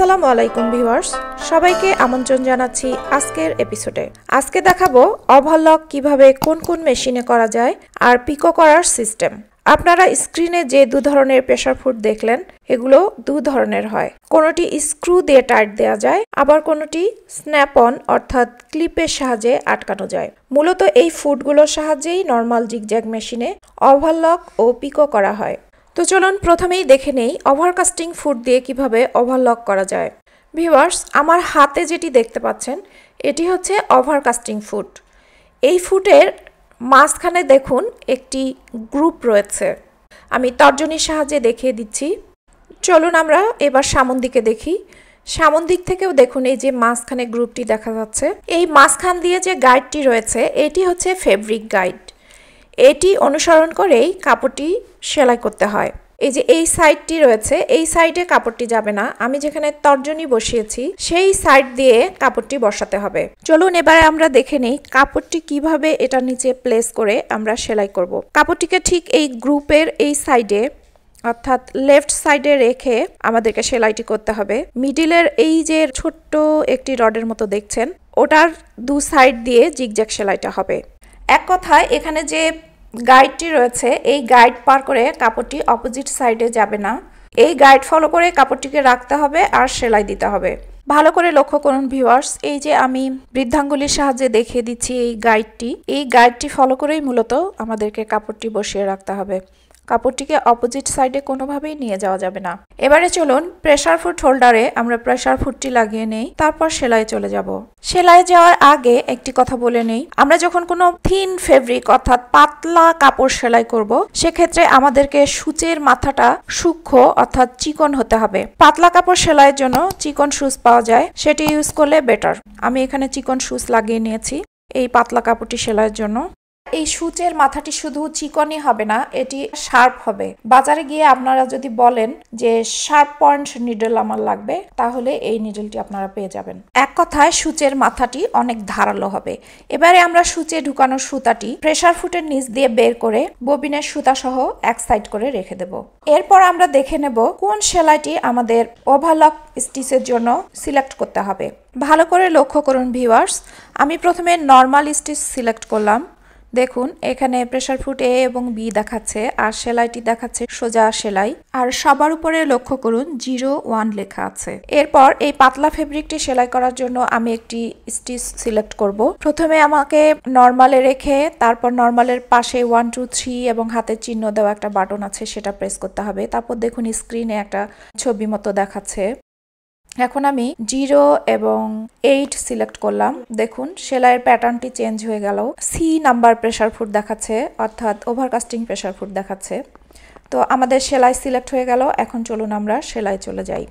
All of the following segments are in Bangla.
আসসালামু আলাইকুম ভিউয়ার্স সবাইকে আমন্ত্রণ জানাচ্ছি আজকের এপিসোডে আজকে দেখাবো অভারলক কিভাবে কোন কোন মেশিনে করা যায় আর পিকো করার সিস্টেম আপনারা স্ক্রিনে যে দু ধরনের প্রেশার ফুড দেখলেন এগুলো দু ধরনের হয় কোনোটি স্ক্রু দিয়ে টাইট দেওয়া যায় আবার কোনোটি স্ন্যাপ অন অর্থাৎ ক্লিপের সাহায্যে আটকানো যায় মূলত এই ফুডগুলোর সাহায্যেই নর্মাল জিগজ্যাগ মেশিনে ওভারলক ও পিকো করা হয় তো চলুন প্রথমেই দেখে নেই ওভারকাস্টিং ফুড দিয়ে কিভাবে ওভারলক করা যায় ভিওয়ার্স আমার হাতে যেটি দেখতে পাচ্ছেন এটি হচ্ছে ওভারকাস্টিং ফুড এই ফুটের মাঝখানে দেখুন একটি গ্রুপ রয়েছে আমি তর্জনীর সাহায্যে দেখিয়ে দিচ্ছি চলুন আমরা এবার সামন দিকে দেখি সামন দিক থেকেও দেখুন এই যে মাঝখানে গ্রুপটি দেখা যাচ্ছে এই মাঝখান দিয়ে যে গাইডটি রয়েছে এটি হচ্ছে ফেব্রিক গাইড এটি অনুসরণ করেই কাপড়টি সেলাই করতে হয় এই যে এই সাইডটি রয়েছে এই সাইডে কাপড়টি যাবে না আমি যেখানে তর্জনী বসিয়েছি সেই সাইড দিয়ে কাপড়টি বসাতে হবে চলুন এবারে আমরা দেখে নিই কাপড়টি কিভাবে এটা নিচে প্লেস করে আমরা সেলাই করব। কাপড়টিকে ঠিক এই গ্রুপের এই সাইডে অর্থাৎ লেফট সাইডে রেখে আমাদেরকে সেলাইটি করতে হবে মিডিলের এই যে ছোট্ট একটি রডের মতো দেখছেন ওটার দু সাইড দিয়ে জিগজ্যাক সেলাইটা হবে এক কথায় এখানে যে গাইডটি রয়েছে এই গাইড পার করে কাপড়টি অপোজিট সাইডে যাবে না এই গাইড ফলো করে কাপড়টিকে রাখতে হবে আর সেলাই দিতে হবে ভালো করে লক্ষ্য করুন ভিউয়ার্স এই যে আমি বৃদ্ধাঙ্গুলির সাহায্যে দেখিয়ে দিচ্ছি এই গাইডটি এই গাইডটি ফলো করেই মূলত আমাদেরকে কাপড়টি বসিয়ে রাখতে হবে কাপড়টিকে অপোজিট সাইডে কোনোভাবেই নিয়ে যাওয়া যাবে না এবারে চলুন প্রেশার ফুট হোল্ডারে আমরা প্রেশার ফুটটি লাগিয়ে নেই তারপর সেলাই চলে যাব সেলাই যাওয়ার আগে একটি কথা বলে নেই আমরা যখন কোনো থিন ফেব্রিক অর্থাৎ পাতলা কাপড় সেলাই করব সেক্ষেত্রে আমাদেরকে সূচের মাথাটা সূক্ষ্ম অর্থাৎ চিকন হতে হবে পাতলা কাপড় সেলাইয়ের জন্য চিকন সুচ পাওয়া যায় সেটি ইউজ করলে বেটার আমি এখানে চিকন সুচ লাগিয়ে নিয়েছি এই পাতলা কাপড়টি সেলাইয়ের জন্য এই সূচের মাথাটি শুধু চিকনই হবে না এটি শার্প হবে বাজারে গিয়ে আপনারা যদি বলেন যে শার্প পয়েন্ট নিডল আমার লাগবে তাহলে এই নিডলটি আপনারা পেয়ে যাবেন এক কথায় সূচের মাথাটি অনেক ধারালো হবে এবারে আমরা সূচে ঢুকানো সুতাটি প্রেশার ফুটের নিচ দিয়ে বের করে ববিনের সুতা সহ এক সাইড করে রেখে দেব এরপর আমরা দেখে নেব কোন সেলাইটি আমাদের ওভারলক স্টিচের জন্য সিলেক্ট করতে হবে ভালো করে লক্ষ্য করুন ভিউয়ার্স আমি প্রথমে নর্মাল স্টিচ সিলেক্ট করলাম দেখুন এখানে প্রেশার ফুট এ এবং বি দেখাচ্ছে আর সেলাইটি দেখাচ্ছে সোজা সেলাই আর সবার উপরে লক্ষ্য করুন জিরো ওয়ান লেখা আছে এরপর এই পাতলা ফেব্রিকটি সেলাই করার জন্য আমি একটি স্টিচ সিলেক্ট করব প্রথমে আমাকে নর্মালে রেখে তারপর নর্মালের পাশে ওয়ান টু থ্রি এবং হাতের চিহ্ন দেওয়া একটা বাটন আছে সেটা প্রেস করতে হবে তারপর দেখুন স্ক্রিনে একটা ছবি মতো দেখাচ্ছে এখন আমি জিরো এবং এইট সিলেক্ট করলাম দেখুন সেলাইয়ের প্যাটার্নটি চেঞ্জ হয়ে গেল সি নাম্বার প্রেশার ফুড দেখাচ্ছে অর্থাৎ ওভারকাস্টিং প্রেশার ফুড দেখাচ্ছে তো আমাদের সেলাই সিলেক্ট হয়ে গেল এখন চলুন আমরা সেলাই চলে যাই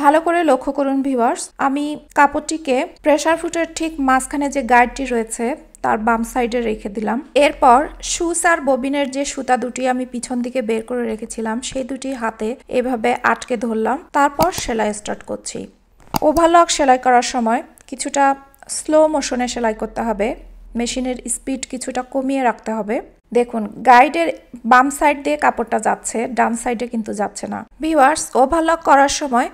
ভালো করে লক্ষ্য করুন ভিভার্স আমি কাপড়টিকে প্রেশার ফুটের ঠিক মাঝখানে যে গাইডটি রয়েছে তার বাম সাইডে রেখে দিলাম এরপর সুস আর ববিনের যে সুতা দুটি আমি পিছন দিকে বের করে রেখেছিলাম সেই দুটি হাতে এভাবে আটকে ধরলাম তারপর সেলাই স্টার্ট করছি ওভারলক সেলাই করার সময় কিছুটা স্লো মোশনে সেলাই করতে হবে মেশিনের স্পিড কিছুটা কমিয়ে রাখতে হবে দেখুন গাইডের বাম সাইড দিয়ে কাপড়টা যাচ্ছে ডান সাইডে কিন্তু যাচ্ছে না ভিওয়ার্স ওভারলক করার সময়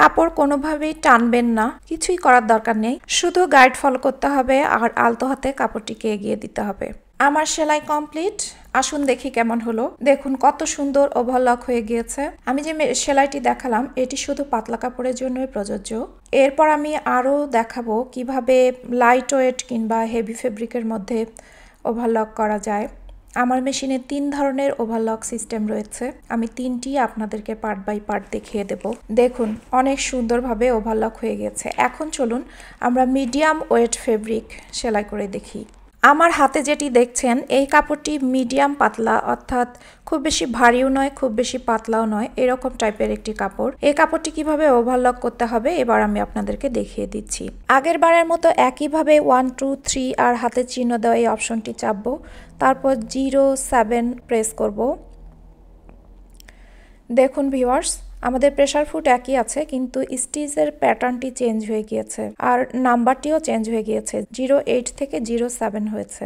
কাপড় কোনোভাবেই টানবেন না কিছুই করার দরকার নেই শুধু গাইড ফলো করতে হবে আর আলতো হাতে কাপড়টিকে এগিয়ে দিতে হবে আমার সেলাই কমপ্লিট আসুন দেখি কেমন হলো দেখুন কত সুন্দর ওভারলক হয়ে গিয়েছে আমি যে সেলাইটি দেখালাম এটি শুধু পাতলা কাপড়ের জন্যই প্রযোজ্য এরপর আমি আরও দেখাবো কিভাবে লাইট ওয়েট কিংবা হেভি ফেব্রিকের মধ্যে ওভারলক করা যায় আমার মেশিনে তিন ধরনের ওভারলক সিস্টেম রয়েছে আমি তিনটি আপনাদেরকে পার্ট বাই পার্ট দেখিয়ে দেব দেখুন অনেক সুন্দরভাবে ওভারলক হয়ে গেছে এখন চলুন আমরা মিডিয়াম ওয়েট ফেব্রিক সেলাই করে দেখি আমার হাতে যেটি দেখছেন এই কাপড়টি মিডিয়াম পাতলা অর্থাৎ খুব বেশি ভারীও নয় খুব বেশি পাতলাও নয় এরকম টাইপের একটি কাপড় এই কাপড়টি কিভাবে ওভারলক করতে হবে এবার আমি আপনাদেরকে দেখিয়ে দিচ্ছি আগের বারের মতো একইভাবে ওয়ান টু থ্রি আর হাতে চিহ্ন দেওয়া এই অপশনটি চাপবো তারপর জিরো সেভেন প্রেস করব দেখুন ভিওয়ার্স আমাদের প্রেশার ফুট একই আছে কিন্তু স্টিজের প্যাটার্নটি চেঞ্জ হয়ে গিয়েছে আর নাম্বারটিও চেঞ্জ হয়ে গিয়েছে জিরো এইট থেকে জিরো সেভেন হয়েছে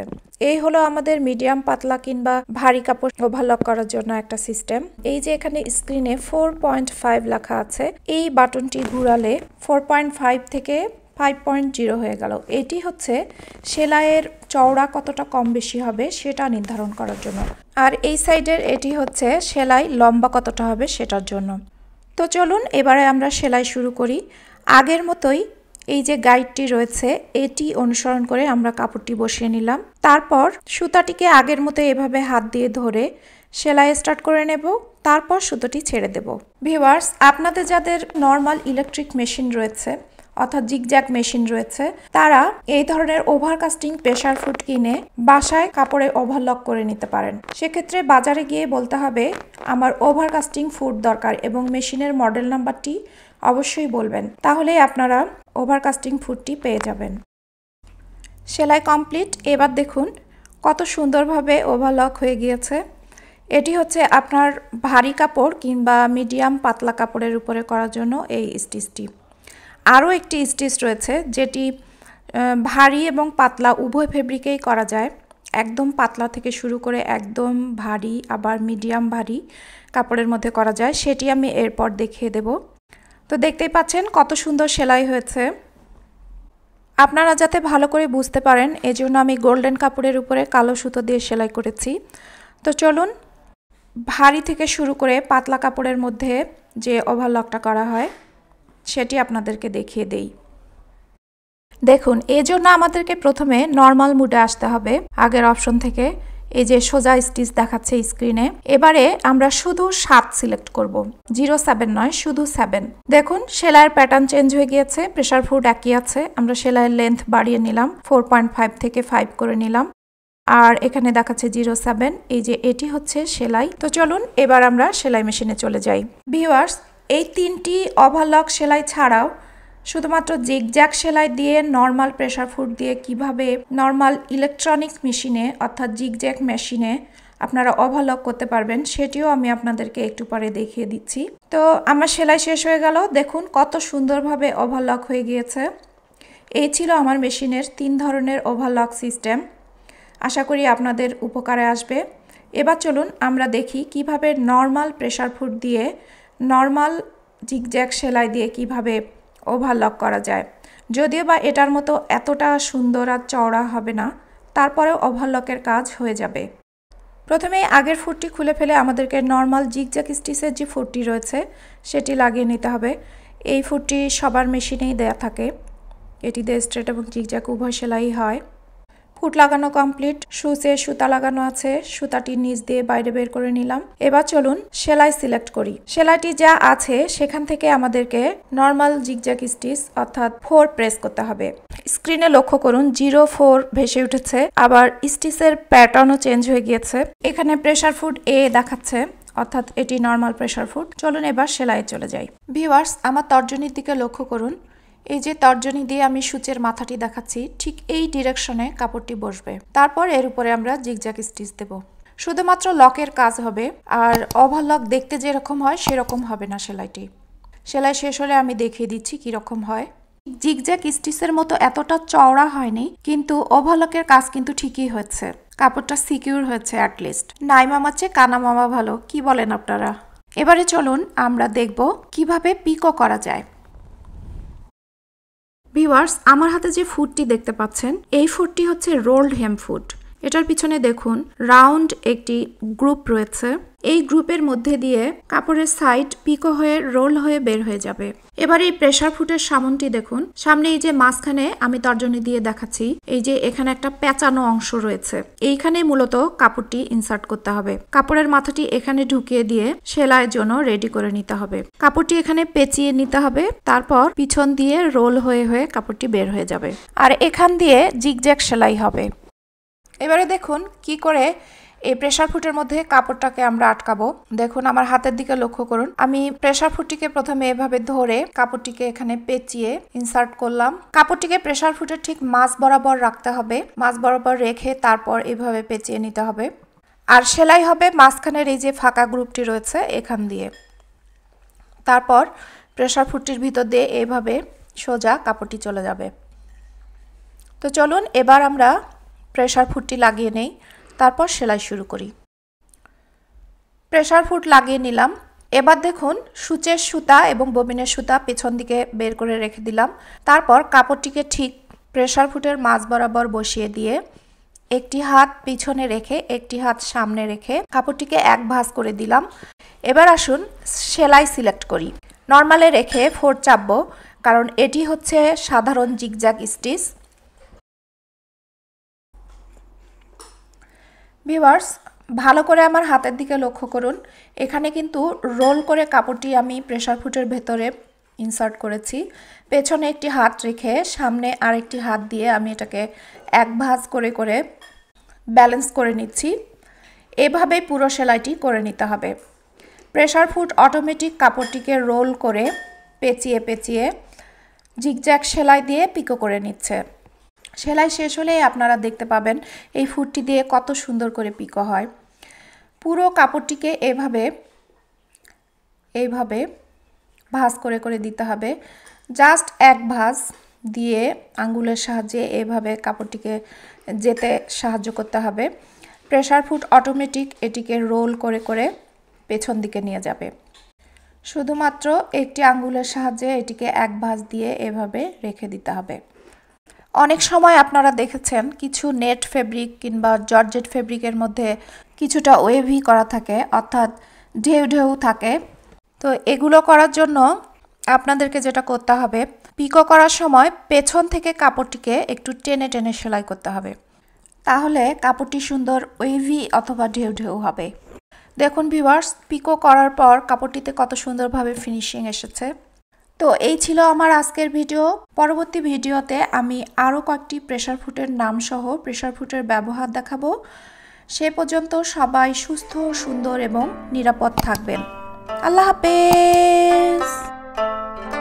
এই হলো আমাদের মিডিয়াম পাতলা কিংবা ভারী কাপড় ওভারলক করার জন্য একটা সিস্টেম এই যে এখানে স্ক্রিনে ফোর পয়েন্ট ফাইভ লেখা আছে এই বাটনটি ঘুরালে ফোর পয়েন্ট ফাইভ থেকে ফাইভ পয়েন্ট জিরো হয়ে গেল এটি হচ্ছে সেলাইয়ের চওড়া কতটা কম বেশি হবে সেটা নির্ধারণ করার জন্য আর এই সাইডের এটি হচ্ছে সেলাই লম্বা কতটা হবে সেটার জন্য তো চলুন এবারে আমরা সেলাই শুরু করি আগের মতোই এই যে গাইডটি রয়েছে এটি অনুসরণ করে আমরা কাপড়টি বসিয়ে নিলাম তারপর সুতাটিকে আগের মতো এভাবে হাত দিয়ে ধরে সেলাই স্টার্ট করে নেব তারপর সুতোটি ছেড়ে দেব ভিওয়ার্স আপনাদের যাদের নর্মাল ইলেকট্রিক মেশিন রয়েছে অর্থাৎ জিগজ্যাগ মেশিন রয়েছে তারা এই ধরনের ওভারকাস্টিং প্রেশার ফুড কিনে বাসায় কাপড়ে ওভারলক করে নিতে পারেন সেক্ষেত্রে বাজারে গিয়ে বলতে হবে আমার ওভারকাস্টিং ফুড দরকার এবং মেশিনের মডেল নাম্বারটি অবশ্যই বলবেন তাহলে আপনারা ওভারকাস্টিং ফুডটি পেয়ে যাবেন সেলাই কমপ্লিট এবার দেখুন কত সুন্দরভাবে ওভারলক হয়ে গিয়েছে এটি হচ্ছে আপনার ভারী কাপড় কিংবা মিডিয়াম পাতলা কাপড়ের উপরে করার জন্য এই স্টিচটি আরও একটি স্টিচ রয়েছে যেটি ভারী এবং পাতলা উভয় ফেব্রিকেই করা যায় একদম পাতলা থেকে শুরু করে একদম ভারী আবার মিডিয়াম ভারী কাপড়ের মধ্যে করা যায় সেটি আমি এরপর দেখিয়ে দেব তো দেখতেই পাচ্ছেন কত সুন্দর সেলাই হয়েছে আপনারা যাতে ভালো করে বুঝতে পারেন এজন্য আমি গোল্ডেন কাপড়ের উপরে কালো সুতো দিয়ে সেলাই করেছি তো চলুন ভারী থেকে শুরু করে পাতলা কাপড়ের মধ্যে যে ওভারলকটা করা হয় সেটি আপনাদেরকে দেখিয়ে দেই দেখুন এই জন্য আমাদেরকে প্রথমে নর্মাল মুডে আসতে হবে আগের অপশন থেকে এই যে সোজা স্টিচ দেখাচ্ছে স্ক্রিনে এবারে আমরা শুধু সাত সিলেক্ট করব জিরো সেভেন নয় শুধু সেভেন দেখুন সেলাইয়ের প্যাটার্ন চেঞ্জ হয়ে গিয়েছে প্রেশার ফুড একই আছে আমরা সেলাইয়ের লেন্থ বাড়িয়ে নিলাম ফোর পয়েন্ট ফাইভ থেকে ফাইভ করে নিলাম আর এখানে দেখাচ্ছে জিরো সেভেন এই যে এটি হচ্ছে সেলাই তো চলুন এবার আমরা সেলাই মেশিনে চলে যাই ভিওয়ার্স এই তিনটি ওভারলক সেলাই ছাড়াও শুধুমাত্র জিগজ্যাক সেলাই দিয়ে নর্মাল প্রেশার ফুট দিয়ে কিভাবে নর্মাল ইলেকট্রনিক মেশিনে অর্থাৎ জিগজ্যাক মেশিনে আপনারা ওভারলক করতে পারবেন সেটিও আমি আপনাদেরকে একটু পরে দেখিয়ে দিচ্ছি তো আমার সেলাই শেষ হয়ে গেল দেখুন কত সুন্দরভাবে ওভারলক হয়ে গিয়েছে এই ছিল আমার মেশিনের তিন ধরনের ওভারলক সিস্টেম আশা করি আপনাদের উপকারে আসবে এবার চলুন আমরা দেখি কিভাবে নর্মাল প্রেশার ফুট দিয়ে নর্মাল জিগজ্যাক সেলাই দিয়ে কিভাবে ওভারলক করা যায় যদিও বা এটার মতো এতটা সুন্দর আর চওড়া হবে না তারপরেও ওভারলকের কাজ হয়ে যাবে প্রথমে আগের ফুটটি খুলে ফেলে আমাদেরকে নর্মাল জিগজ্যাক স্টিচের যে ফুটটি রয়েছে সেটি লাগিয়ে নিতে হবে এই ফুটটি সবার মেশিনেই দেয়া থাকে এটি দিয়ে স্ট্রেট এবং জিগজ্যাক উভয় সেলাই হয় ফুট লাগানো কমপ্লিট সুচে সুতা লাগানো আছে সুতাটির নিচ দিয়ে বাইরে বের করে নিলাম এবার চলুন সেলাই সিলেক্ট করি সেলাইটি যা আছে সেখান থেকে আমাদেরকে নর্মাল জিগজ্যাক স্টিচ অর্থাৎ ফোর প্রেস করতে হবে স্ক্রিনে লক্ষ্য করুন জিরো ফোর ভেসে উঠেছে আবার স্টিচের প্যাটার্নও চেঞ্জ হয়ে গিয়েছে এখানে প্রেশার ফুড এ দেখাচ্ছে অর্থাৎ এটি নর্মাল প্রেশার ফুড চলুন এবার সেলাই চলে যাই ভিওয়ার্স আমার তর্জনীর দিকে লক্ষ্য করুন এই যে তর্জনী দিয়ে আমি সূচের মাথাটি দেখাচ্ছি ঠিক এই ডিরেকশনে কাপড়টি বসবে তারপর এর উপরে আমরা জিগজাক স্টিচ দেব শুধুমাত্র লকের কাজ হবে আর ওভারলক দেখতে যেরকম হয় সেরকম হবে না সেলাইটি সেলাই শেষ হলে আমি দেখিয়ে দিচ্ছি কীরকম হয় জিগজ্যাক স্টিচের মতো এতটা চওড়া হয়নি কিন্তু ওভারলকের কাজ কিন্তু ঠিকই হয়েছে কাপড়টা সিকিউর হয়েছে অ্যাটলিস্ট নাই মামাচ্ছে কানা মামা ভালো কি বলেন আপনারা এবারে চলুন আমরা দেখব কিভাবে পিকো করা যায় ভিওয়ার্স আমার হাতে যে ফুডটি দেখতে পাচ্ছেন এই ফুডটি হচ্ছে রোল্ড হেম ফুড এটার পিছনে দেখুন রাউন্ড একটি গ্রুপ রয়েছে এই গ্রুপের মধ্যে দিয়ে কাপড়ের সাইড পিকো হয়ে রোল হয়ে বের হয়ে যাবে এবার এই প্রেশার ফুটের সামনটি দেখুন সামনে এই যে মাঝখানে আমি তর্জনী দিয়ে দেখাচ্ছি এই যে এখানে একটা পেঁচানো অংশ রয়েছে এইখানে মূলত কাপড়টি ইনসার্ট করতে হবে কাপড়ের মাথাটি এখানে ঢুকিয়ে দিয়ে সেলাইয়ের জন্য রেডি করে নিতে হবে কাপড়টি এখানে পেঁচিয়ে নিতে হবে তারপর পিছন দিয়ে রোল হয়ে হয়ে কাপড়টি বের হয়ে যাবে আর এখান দিয়ে জিগজ্যাক সেলাই হবে এবারে দেখুন কি করে এই প্রেশার ফুটের মধ্যে কাপড়টাকে আমরা আটকাবো দেখুন আমার হাতের দিকে লক্ষ্য করুন আমি প্রেশার ফুটটিকে প্রথমে এভাবে ধরে কাপড়টিকে এখানে পেঁচিয়ে ইনসার্ট করলাম কাপড়টিকে প্রেশার ফুটের ঠিক মাছ বরাবর রাখতে হবে মাছ বরাবর রেখে তারপর এভাবে পেঁচিয়ে নিতে হবে আর সেলাই হবে মাঝখানের এই যে ফাঁকা গ্রুপটি রয়েছে এখান দিয়ে তারপর প্রেশার ফুটটির ভিতর দিয়ে এভাবে সোজা কাপড়টি চলে যাবে তো চলুন এবার আমরা প্রেশার ফুটটি লাগিয়ে নেই তারপর সেলাই শুরু করি প্রেশার ফুট লাগিয়ে নিলাম এবার দেখুন সূচের সুতা এবং ববিনের সুতা পেছন দিকে বের করে রেখে দিলাম তারপর কাপড়টিকে ঠিক প্রেশার ফুটের মাঝ বরাবর বসিয়ে দিয়ে একটি হাত পিছনে রেখে একটি হাত সামনে রেখে কাপড়টিকে এক ভাঁজ করে দিলাম এবার আসুন সেলাই সিলেক্ট করি নর্মালে রেখে ফোর চাপবো কারণ এটি হচ্ছে সাধারণ জিগজ্যাগ স্টিচ ভিওয়ার্স ভালো করে আমার হাতের দিকে লক্ষ্য করুন এখানে কিন্তু রোল করে কাপড়টি আমি প্রেশার ফুটের ভেতরে ইনসার্ট করেছি পেছনে একটি হাত রেখে সামনে আরেকটি হাত দিয়ে আমি এটাকে এক ভাজ করে করে ব্যালেন্স করে নিচ্ছি এভাবেই পুরো সেলাইটি করে নিতে হবে প্রেশার ফুট অটোমেটিক কাপড়টিকে রোল করে পেঁচিয়ে পেঁচিয়ে জিগজ্যাগ সেলাই দিয়ে পিকো করে নিচ্ছে সেলাই শেষ হলে আপনারা দেখতে পাবেন এই ফুটটি দিয়ে কত সুন্দর করে পিকো হয় পুরো কাপড়টিকে এভাবে এইভাবে ভাজ করে করে দিতে হবে জাস্ট এক ভাজ দিয়ে আঙ্গুলের সাহায্যে এভাবে কাপড়টিকে যেতে সাহায্য করতে হবে প্রেশার ফুট অটোমেটিক এটিকে রোল করে করে পেছন দিকে নিয়ে যাবে শুধুমাত্র একটি আঙ্গুলের সাহায্যে এটিকে এক ভাঁজ দিয়ে এভাবে রেখে দিতে হবে অনেক সময় আপনারা দেখেছেন কিছু নেট ফেব্রিক কিংবা জর্জেট ফেব্রিকের মধ্যে কিছুটা ওয়েভি করা থাকে অর্থাৎ ঢেউ ঢেউ থাকে তো এগুলো করার জন্য আপনাদেরকে যেটা করতে হবে পিকো করার সময় পেছন থেকে কাপড়টিকে একটু টেনে টেনে সেলাই করতে হবে তাহলে কাপড়টি সুন্দর ওয়েভি অথবা ঢেউ ঢেউ হবে দেখুন ভিভার্স পিকো করার পর কাপড়টিতে কত সুন্দরভাবে ফিনিশিং এসেছে তো এই ছিল আমার আজকের ভিডিও পরবর্তী ভিডিওতে আমি আরও কয়েকটি প্রেশার ফুটের নামসহ প্রেশার ফুটের ব্যবহার দেখাবো সে পর্যন্ত সবাই সুস্থ সুন্দর এবং নিরাপদ থাকবেন আল্লাহ হাফেজ